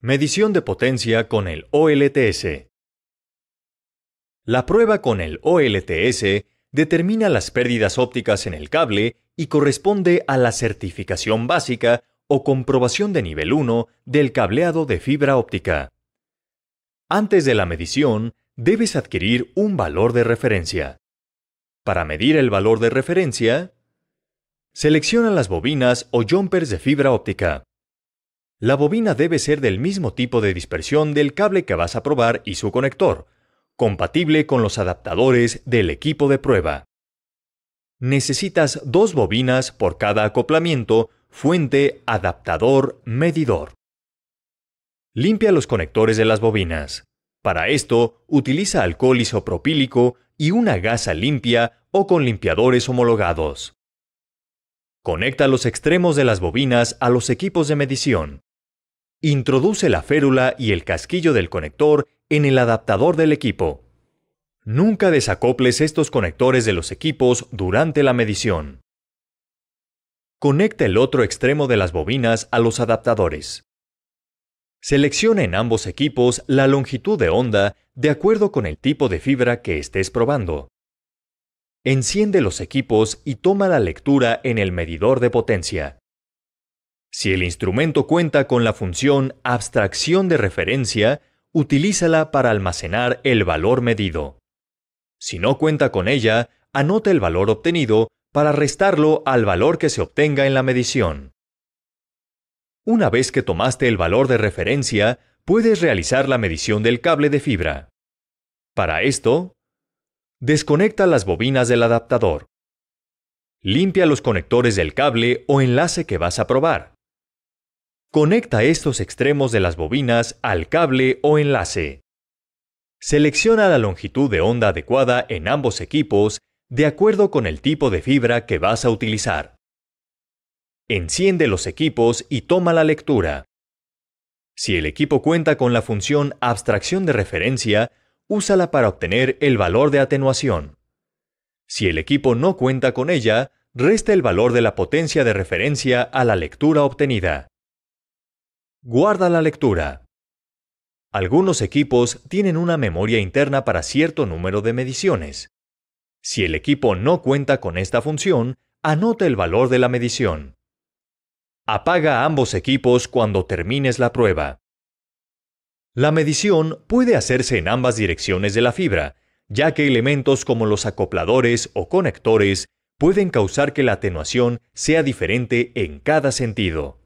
Medición de potencia con el OLTS. La prueba con el OLTS determina las pérdidas ópticas en el cable y corresponde a la certificación básica o comprobación de nivel 1 del cableado de fibra óptica. Antes de la medición, debes adquirir un valor de referencia. Para medir el valor de referencia, selecciona las bobinas o jumpers de fibra óptica. La bobina debe ser del mismo tipo de dispersión del cable que vas a probar y su conector, compatible con los adaptadores del equipo de prueba. Necesitas dos bobinas por cada acoplamiento, fuente, adaptador, medidor. Limpia los conectores de las bobinas. Para esto, utiliza alcohol isopropílico y una gasa limpia o con limpiadores homologados. Conecta los extremos de las bobinas a los equipos de medición. Introduce la férula y el casquillo del conector en el adaptador del equipo. Nunca desacoples estos conectores de los equipos durante la medición. Conecta el otro extremo de las bobinas a los adaptadores. Seleccione en ambos equipos la longitud de onda de acuerdo con el tipo de fibra que estés probando. Enciende los equipos y toma la lectura en el medidor de potencia. Si el instrumento cuenta con la función abstracción de referencia, utilízala para almacenar el valor medido. Si no cuenta con ella, anota el valor obtenido para restarlo al valor que se obtenga en la medición. Una vez que tomaste el valor de referencia, puedes realizar la medición del cable de fibra. Para esto, desconecta las bobinas del adaptador. Limpia los conectores del cable o enlace que vas a probar. Conecta estos extremos de las bobinas al cable o enlace. Selecciona la longitud de onda adecuada en ambos equipos de acuerdo con el tipo de fibra que vas a utilizar. Enciende los equipos y toma la lectura. Si el equipo cuenta con la función abstracción de referencia, úsala para obtener el valor de atenuación. Si el equipo no cuenta con ella, resta el valor de la potencia de referencia a la lectura obtenida. Guarda la lectura. Algunos equipos tienen una memoria interna para cierto número de mediciones. Si el equipo no cuenta con esta función, anota el valor de la medición. Apaga ambos equipos cuando termines la prueba. La medición puede hacerse en ambas direcciones de la fibra, ya que elementos como los acopladores o conectores pueden causar que la atenuación sea diferente en cada sentido.